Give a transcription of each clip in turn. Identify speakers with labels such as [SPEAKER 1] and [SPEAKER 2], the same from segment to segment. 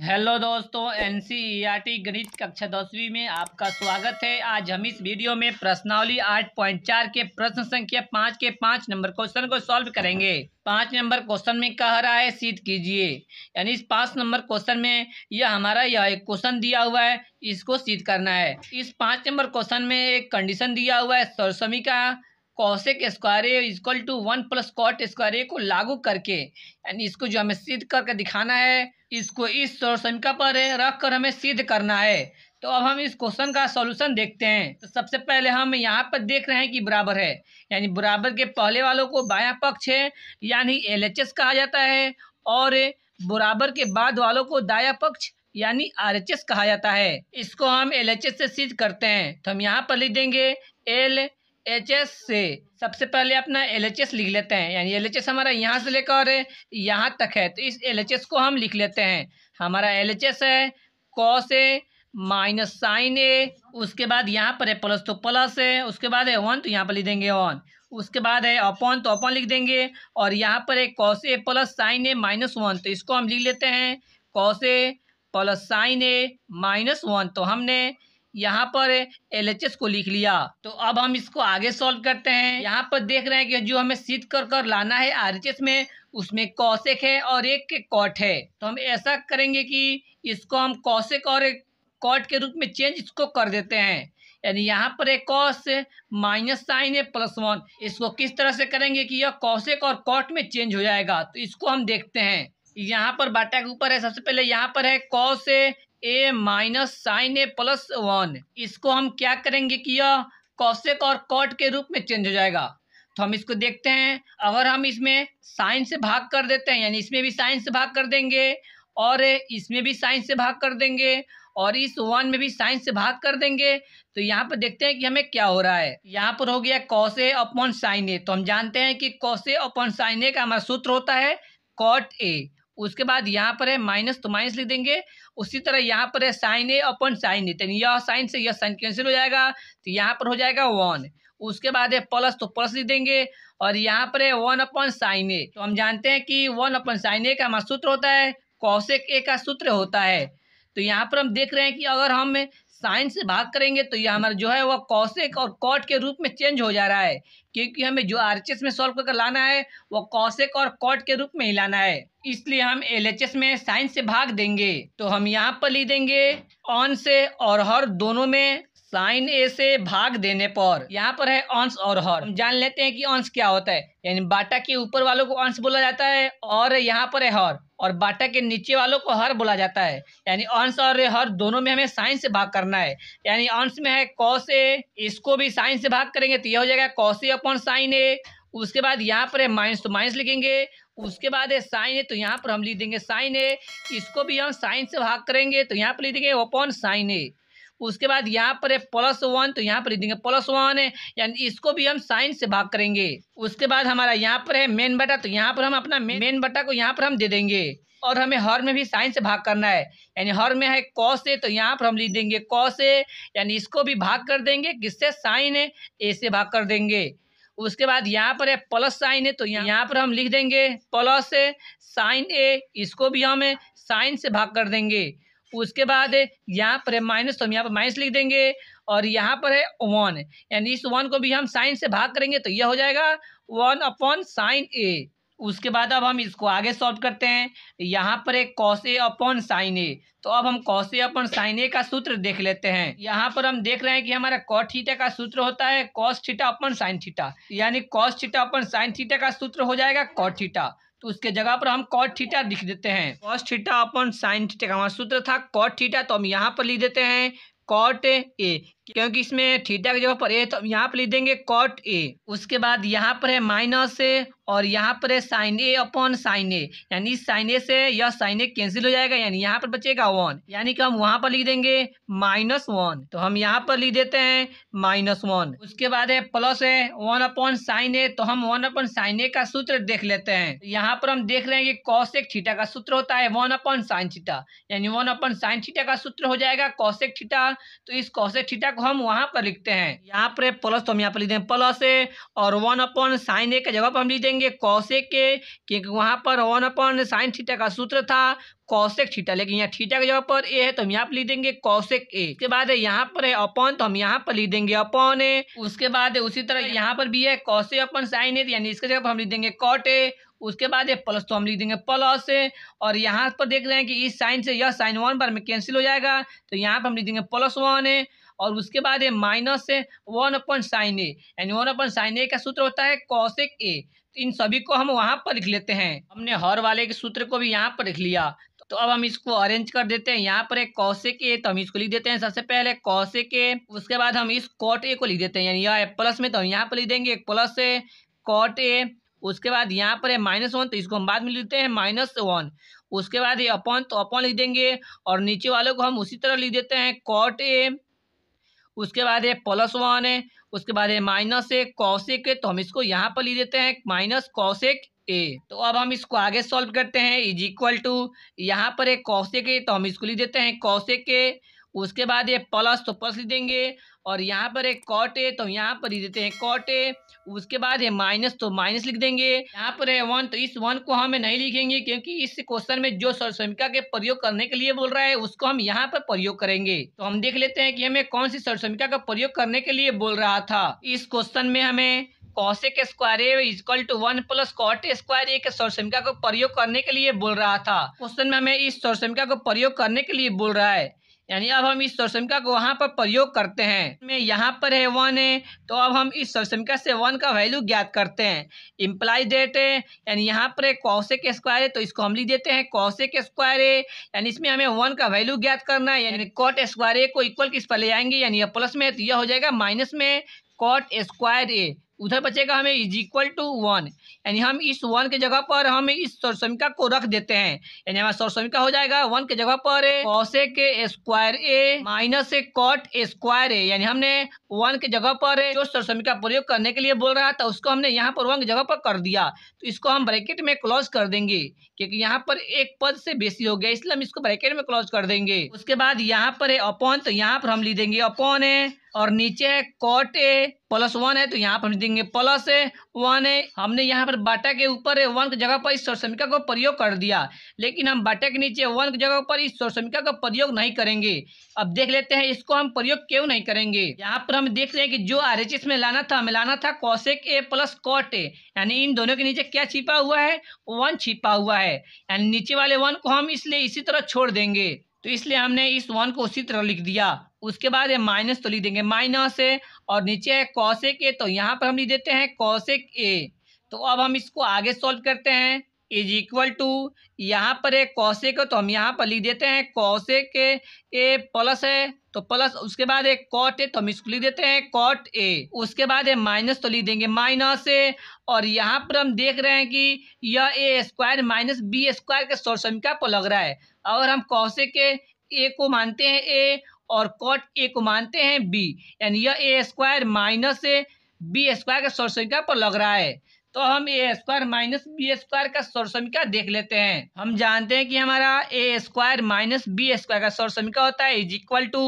[SPEAKER 1] hello दोस्तों N गणित कक्षा दसवीं में आपका स्वागत है आज हम इस वीडियो में प्रश्नावली 8.4 के प्रश्न संख्या पाँच के पाँच नंबर क्वेश्चन को सॉल्व करेंगे पाँच नंबर क्वेश्चन में कह रहा है सीध कीजिए यानी इस पाँच नंबर क्वेश्चन में यह हमारा यह एक क्वेश्चन दिया हुआ है इसको सीध करना है इस पाँच नंबर क्वेश्चन में एक कंडीशन दिया हुआ है सरसमी का cosec square equal to one plus cot square को लागू करके यानी इसको जो हमें सिद्ध करके दिखाना है इसको इस समीका पर रख कर हमें सिद्ध करना है तो अब हम इस क्वेश्चन का सॉल्यूशन देखते हैं तो सबसे पहले हम यहाँ पर देख रहे हैं कि बराबर है यानी बराबर के पहले वालों को बायां पक्ष है यानी एल कहा जाता है और बराबर के बाद वालों को दाया पक्ष यानी आर कहा जाता है इसको हम एल से सिद्ध करते हैं तो हम यहाँ पर लिख देंगे एल एच एस से सबसे पहले अपना एल एच एस लिख लेते हैं यानी एल एच एस हमारा यहाँ से लेकर यहाँ तक है तो इस एल एच एस को हम लिख लेते हैं हमारा एल एच एस है cos A minus sine A उसके बाद यहाँ पर है प्लस तो प्लस है उसके बाद है वन तो यहाँ पर लिख देंगे वन उसके बाद है अपॉन तो अपॉन लिख देंगे और यहाँ पर है cos A plus sine A minus one तो इसको हम लिख लेते हैं cos A plus sine A minus one तो हमने यहाँ पर एल को लिख लिया तो अब हम इसको आगे सॉल्व करते हैं यहाँ पर देख रहे हैं कि जो हमें सिद्ध कर कर लाना है आर में उसमें कौशिक है और एक कॉट है तो हम ऐसा करेंगे कि इसको हम कौशिक और कॉट के रूप में चेंज इसको कर देते हैं यानी यहाँ पर एक कॉस माइनस साइन है प्लस वन इसको किस तरह से करेंगे कि यह कौशिक और कॉट में चेंज हो जाएगा तो इसको हम देखते हैं यहाँ पर बाटा के ऊपर है सबसे पहले यहाँ पर है से A minus sine A plus one इसको हम क्या करेंगे कि यह कौशिक और कॉट के रूप में चेंज हो जाएगा तो हम इसको देखते हैं अगर हम इसमें साइन से भाग कर देते हैं यानी इसमें भी साइन से भाग कर देंगे और इसमें भी साइन से भाग कर देंगे और इस वन में भी साइन से भाग कर देंगे तो यहाँ पर देखते हैं कि हमें क्या हो रहा है यहाँ पर हो गया कौशे अपॉन साइन ए तो हम जानते हैं कि कौशे अपॉन साइन ए का हमारा सूत्र होता है कॉट ए उसके बाद यहाँ पर है माइनस तो माइनस लिख देंगे उसी तरह यहाँ पर है साइन ए अपन साइन ए यह साइन से यह साइन कैंसिल हो जाएगा तो यहाँ पर हो जाएगा वन उसके बाद है प्लस तो प्लस लिख देंगे और यहाँ पर है वन अपन साइन ए तो हम जानते हैं कि वन अपन साइन ए का हमारा सूत्र होता है कौशिक ए का सूत्र होता है तो यहाँ पर हम देख रहे हैं कि अगर हम साइन से भाग करेंगे तो यह हमारा जो है वह कौशिक और कॉट के रूप में चेंज हो जा रहा है क्योंकि हमें जो आर में सॉल्व करके लाना है वो कौशिक और कॉट के रूप में ही लाना है इसलिए हम एल में साइन से भाग देंगे तो हम यहाँ पर ली देंगे ऑन से और हर दोनों में साइन ए से भाग देने पर यहाँ पर है अंश और हर हम जान लेते हैं कि अंश क्या होता है यानी बाटा के ऊपर वालों को अंश बोला जाता है और यहाँ पर है हर और बाटा के नीचे वालों को हर बोला जाता है यानी अंश और हर दोनों में हमें साइन से भाग करना है यानी अंश में है कौश ए इसको भी साइन से भाग करेंगे तो यह हो जाएगा कौश अपॉन साइन ए उसके बाद यहाँ पर है माइनस तो माइनस लिखेंगे उसके बाद है साइन ए तो यहाँ पर हम लिख देंगे साइन ए इसको भी हम साइन से भाग करेंगे तो यहाँ पर लिख देंगे अपॉन साइन ए उसके बाद यहाँ पर है प्लस वन तो यहाँ पर देंगे प्लस वन है यानी इसको भी हम साइन से भाग करेंगे उसके बाद हमारा यहाँ पर है मेन बटा तो यहाँ पर हम अपना मेन बटा को यहाँ पर हम दे देंगे और हमें हर में भी साइन से भाग करना है यानी हर में है कौ से तो यहाँ पर हम लिख देंगे कौ से यानी इसको भी भाग कर देंगे किससे साइन है ए से भाग कर देंगे उसके बाद यहाँ पर है प्लस साइन है तो यहाँ पर हम लिख देंगे प्लस साइन ए इसको भी हम साइन से भाग कर देंगे उसके बाद यहाँ पर है माइनस तो हम यहाँ पर माइनस लिख देंगे और यहाँ पर है वन यानी इस वन को भी हम साइन से भाग करेंगे तो यह हो जाएगा वन अपॉन साइन ए उसके बाद अब हम इसको आगे सॉल्व करते हैं यहाँ पर एक कौश ए अपॉन साइन ए तो अब हम कौश ए अपॉन साइन ए का सूत्र देख लेते हैं यहाँ पर हम देख रहे हैं कि हमारा कॉट थीटा का सूत्र होता है cos theta upon sine theta यानी cos theta upon sine theta का सूत्र हो जाएगा कॉट थीटा तो उसके जगह पर हम कॉट थीटा लिख देते हैं cos theta upon sine theta का हमारा सूत्र था कॉट थीटा तो हम यहाँ पर लिख देते हैं कॉट ए क्योंकि इसमें थीटा की जगह पर ए तो यहाँ पर लिख देंगे कॉट ए उसके बाद यहाँ पर है माइनस ए और यहाँ पर है sine A upon sine A यानी साइन ए से यह साइन ए कैंसिल हो जाएगा यानी यहाँ पर बचेगा वन यानी कि हम वहाँ पर लिख देंगे माइनस वन तो हम यहाँ पर लिख देते हैं माइनस वन उसके बाद है प्लस है वन अपॉन साइन ए तो हम वन अपॉन साइन ए का सूत्र देख लेते हैं तो यहाँ पर हम देख रहे हैं कि कौशिक थीटा का सूत्र होता है वन अपॉन साइन थीटा यानी वन अपॉन साइन थीटा का सूत्र हो जाएगा कौशिक थीटा तो इस कौशिक थीटा को हम वहाँ पर लिखते हैं यहाँ पर प्लस तो हम यहाँ पर लिखते हैं प्लस ए और वन अपॉन साइन ए का जवाब हम लिख देंगे कौशे के क्योंकि वहाँ पर वन अपॉन साइन थीटा का सूत्र था कौशिक थीटा लेकिन यहाँ थीटा के जगह पर ए है तो हम यहाँ पर लिख देंगे कौशिक ए उसके बाद यहाँ पर है अपॉन तो हम यहाँ पर लिख देंगे अपॉन ए उसके बाद उसी तरह यहाँ पर भी है कौशिक अपन साइन ए यानी इसके जगह पर हम लिख देंगे कॉट ए उसके बाद ये प्लस तो हम लिख देंगे प्लस ए और यहाँ पर देख रहे हैं कि इस साइन से यह साइन वन बार में कैंसिल हो जाएगा तो यहाँ पर हम लिख देंगे प्लस वन है और उसके बाद है minus one upon sine A यानी वन अपन साइन ए का सूत्र होता है कौशिक ए तो इन सभी को हम वहाँ पर लिख लेते हैं हमने हर वाले के सूत्र को भी यहाँ पर लिख लिया तो अब हम इसको अरेंज कर देते हैं यहाँ पर एक कौशे के तो हम इसको लिख देते हैं सबसे पहले कौशे के उसके बाद हम इस कॉट ए को लिख देते हैं यानी यह प्लस में तो हम यहाँ पर लिख देंगे एक प्लस ए कॉट ए उसके बाद यहाँ पर है माइनस वन तो इसको हम बाद में लिखते हैं माइनस वन उसके बाद ये अपन तो अपन लिख देंगे और नीचे वालों को हम उसी तरह लिख देते हैं कॉट ए उसके बाद ये प्लस वन है उसके बाद ये माइनस है कौशिक है तो हम इसको यहाँ पर ले देते हैं माइनस कौशिक ए तो अब हम इसको आगे सॉल्व करते हैं इज इक्वल टू यहाँ पर एक कौशिक है तो हम इसको ले देते हैं कौशिक के उसके बाद ये प्लस तो प्लस लिख देंगे और यहाँ पर है कॉट ए तो यहाँ पर ही देते हैं कॉट ए उसके बाद है माइनस तो माइनस लिख देंगे यहाँ पर है वन तो इस वन को हमें नहीं लिखेंगे क्योंकि इस क्वेश्चन में जो सरसमिका के प्रयोग करने के लिए बोल रहा है उसको हम यहाँ पर प्रयोग करेंगे तो हम देख लेते हैं कि हमें कौन सी सरसमिका का प्रयोग करने के लिए बोल रहा था इस क्वेश्चन में हमें cosec square A equal to one plus cot square A के सौरसमिका को प्रयोग करने के लिए बोल रहा था क्वेश्चन में हमें इस सौरसमिका को प्रयोग करने के लिए बोल रहा है यानी अब हम इस सरसमिका को वहाँ पर प्रयोग करते हैं में यहाँ पर है वन है तो अब हम इस सरसमिका से वन का वैल्यू ज्ञात करते हैं इम्प्लाई डेट है यानी यहाँ पर है कौशिक स्क्वायर है तो इसको हम लिख देते हैं कौशिक स्क्वायर है यानी इसमें हमें वन का वैल्यू ज्ञात करना है यानी कॉट स्क्वायर ए को इक्वल किस पर ले आएंगे यानी यह प्लस में है तो यह हो जाएगा माइनस में कॉट स्क्वायर ए उधर बचेगा हमें इज इक्वल टू वन यानी हम इस वन के जगह पर हम इस सौरसमिका को रख देते हैं यानी हमारा सौरसमिका हो जाएगा वन के जगह पर cosec square A minus A cot square A यानी हमने वन के जगह पर जो सौरसमिका प्रयोग करने के लिए बोल रहा था उसको हमने यहाँ पर वन के जगह पर कर दिया तो इसको हम ब्रैकेट में क्लोज कर देंगे क्योंकि यहाँ पर एक पद से बेसी हो गया इसलिए हम इसको ब्रैकेट में क्लोज कर देंगे उसके बाद यहाँ पर है अपॉन तो यहाँ पर हम ली देंगे अपॉन है और नीचे कॉट ए प्लस वन है तो यहाँ पर हम देंगे प्लस ए वन है हमने यहाँ पर बाटा के ऊपर वन की जगह पर इस समीका को प्रयोग कर दिया लेकिन हम बाटा के नीचे वन की जगह पर इस समीका का प्रयोग नहीं करेंगे अब देख लेते हैं इसको हम प्रयोग क्यों नहीं करेंगे यहाँ पर हम देख रहे हैं कि जो आर में लाना था हमें लाना था cosec A plus cot A यानी इन दोनों के नीचे क्या छिपा हुआ है वन छिपा हुआ है यानी नीचे वाले वन को हम इसलिए इसी तरह छोड़ देंगे तो इसलिए हमने इस वन को उसी तरह लिख दिया उसके बाद ये माइनस तो लिख देंगे माइनस ए और नीचे है कौशिक ए तो यहाँ पर हम लिख देते हैं कौशिक ए तो अब हम इसको आगे सॉल्व करते हैं इज इक्वल टू यहाँ पर एक कौशिक तो हम यहाँ पर लिख देते हैं कौशिक ए, प्लस है तो प्लस उसके बाद एक कॉट ए तो हम इसको लिख देते हैं कॉट ए उसके बाद ये माइनस तो लिख देंगे माइनस ए और यहाँ पर हम देख रहे हैं कि यह A square minus B square के सौर समीका पर लग रहा है और हम कौशे के ए को मानते हैं ए और कॉट ए को मानते हैं बी यानी यह A square minus A B square का सौ संख्या पर लग रहा है तो हम A square minus B square का सौर समीका देख लेते हैं हम जानते हैं कि हमारा A square minus B square का सौर समीका होता है is equal to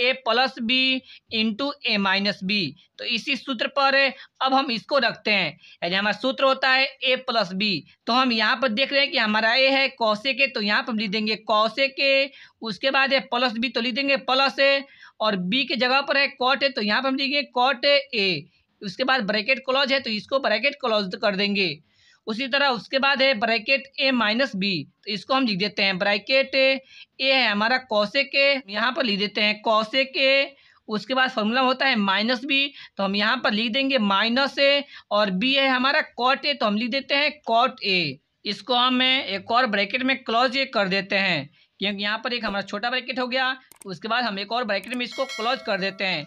[SPEAKER 1] A plus B into A minus B तो इसी सूत्र पर अब हम इसको रखते हैं यानी हमारा सूत्र होता है ए प्लस बी तो हम यहाँ पर देख रहे हैं कि हमारा ए है कौशे के तो यहाँ पर हम लिख देंगे कौशे के उसके बाद है प्लस बी तो लिख देंगे प्लस ए और बी के जगह पर है कॉट है तो यहाँ पर हम लिखेंगे कॉट ए उसके बाद ब्रैकेट क्लॉज है तो इसको ब्रैकेट क्लॉज कर देंगे उसी तरह उसके बाद है ब्रैकेट ए माइनस बी तो इसको हम लिख देते हैं ब्रैकेट ए है हमारा कौशे के यहाँ पर लिख देते हैं कौशे के उसके बाद फॉर्मूला होता है माइनस बी तो हम यहाँ पर लिख देंगे माइनस ए और बी है हमारा कॉट ए तो हम लिख देते हैं कॉट ए इसको हम एक और ब्रैकेट में क्लॉज ये कर देते हैं क्योंकि यहाँ पर एक हमारा छोटा ब्रैकेट हो गया उसके बाद हम एक और ब्रैकेट में इसको क्लॉज कर देते हैं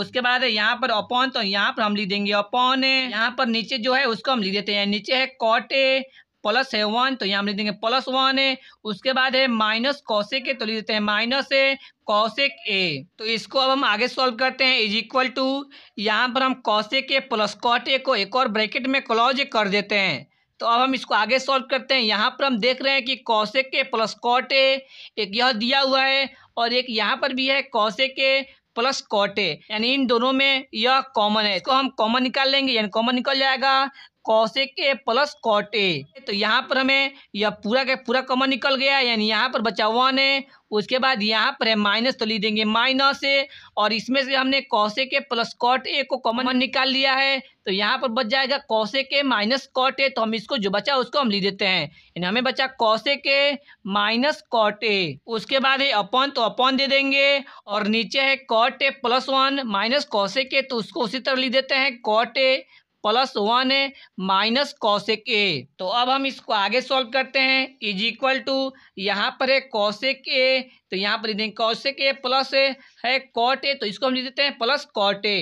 [SPEAKER 1] उसके बाद है यहाँ पर अपॉन तो यहाँ पर हम लिख देंगे अपॉन यहाँ पर नीचे जो है उसको हम लिख देते हैं नीचे है कॉट प्लस है वन तो यहाँ हम लिख देंगे प्लस वन है उसके बाद है माइनस कौशिक है तो लिख देते हैं माइनस है कौशिक ए तो इसको अब हम आगे सॉल्व करते हैं इज इक्वल टू यहाँ पर हम cosec A plus cot A को एक और ब्रैकेट में क्लॉज कर देते हैं तो अब हम इसको आगे सॉल्व करते हैं यहाँ पर हम देख रहे हैं कि कौशिक के प्लस कॉट ए एक यह दिया हुआ है और एक यहाँ पर भी है कौशिक के प्लस कॉटे यानी इन दोनों में यह कॉमन है इसको हम कॉमन निकाल लेंगे यानी कॉमन निकल जाएगा cosec A plus cot A तो यहाँ पर हमें यह पूरा का पूरा कॉमन निकल गया यानी यहाँ पर बचा वन है उसके बाद यहाँ पर तो है माइनस तो ली देंगे माइनस ए और इसमें से हमने कौशे के प्लस कॉट ए को कॉमन निकाल लिया है तो यहाँ पर बच जाएगा कौशे के माइनस कॉट ए तो हम इसको जो बचा उसको हम ली देते हैं यानी हमें बचा कौशे के माइनस कॉट ए उसके बाद है अपन तो अपन दे देंगे और नीचे है cot A plus one minus cosec तो उसको उसी तरह ली देते हैं कॉट ए प्लस वन है माइनस कौशिक ए तो अब हम इसको आगे सॉल्व करते हैं इज इक्वल टू यहाँ पर है कौशिक ए तो यहाँ पर देंगे कौशिक ए प्लस है कॉट ए तो इसको हम लिख देते हैं प्लस कॉट ए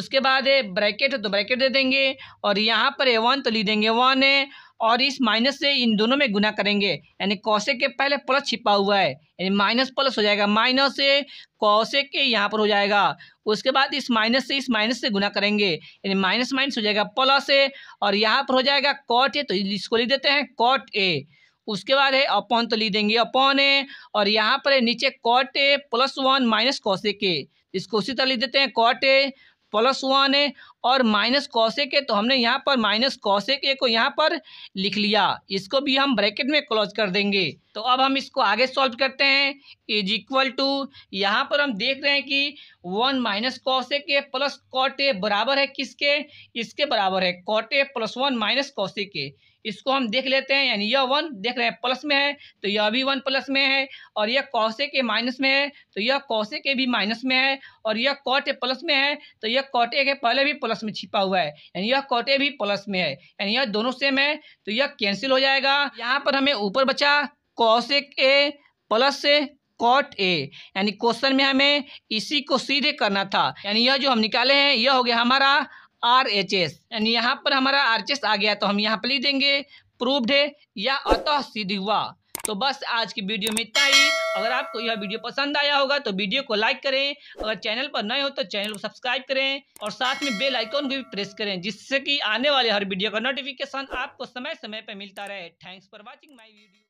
[SPEAKER 1] उसके बाद है ब्रैकेट तो ब्रैकेट दे देंगे और यहाँ पर ए वन तो लिख देंगे वन है और इस माइनस से इन दोनों में गुना करेंगे यानी कौशे के पहले प्लस छिपा हुआ है यानी माइनस प्लस हो जाएगा माइनस से कौशे के यहाँ पर हो जाएगा उसके बाद इस माइनस से इस माइनस से गुना करेंगे यानी माइनस माइनस हो जाएगा प्लस ए और यहाँ पर हो जाएगा कॉट ए तो इसको लिख देते हैं कॉट ए उसके बाद है अपॉन तो लिख देंगे अपॉन ए और यहाँ पर है नीचे cot A plus one minus cosec इसको उसी तरह लिख देते हैं कॉट ए प्लस वन है और माइनस कौशिक है तो हमने यहाँ पर माइनस कौशिक ए को यहाँ पर लिख लिया इसको भी हम ब्रैकेट में क्लोज कर देंगे तो अब हम इसको आगे सॉल्व करते हैं इज इक्वल टू यहाँ पर हम देख रहे हैं कि one minus cosec A plus cot A बराबर है किसके इसके बराबर है cot A plus one minus cosec A इसको हम देख लेते हैं यानी यह वन देख रहे हैं प्लस में है तो यह भी वन प्लस में है और यह कौशे के माइनस में है तो यह कौशे के भी माइनस में है और यह कॉट ए प्लस में है तो यह कॉट ए के पहले भी प्लस प्लस में छिपा हुआ है यानी यह कोटे भी प्लस में है यानी यह दोनों सेम है तो यह कैंसिल हो जाएगा यहाँ पर हमें ऊपर बचा कौशिक ए प्लस से कॉट ए यानी क्वेश्चन में हमें इसी को सीधे करना था यानी यह जो हम निकाले हैं यह हो गया हमारा आर एच एस यानी यहाँ पर हमारा आर एच एस आ गया तो हम यहाँ पर लिख देंगे प्रूव्ड है या अतः सिद्ध हुआ तो बस आज की वीडियो में इतना ही अगर आपको यह वीडियो पसंद आया होगा तो वीडियो को लाइक करें अगर चैनल पर नए हो तो चैनल को सब्सक्राइब करें और साथ में बेल आइकॉन को भी प्रेस करें जिससे कि आने वाले हर वीडियो का नोटिफिकेशन आपको समय समय पर मिलता रहे thanks for watching my video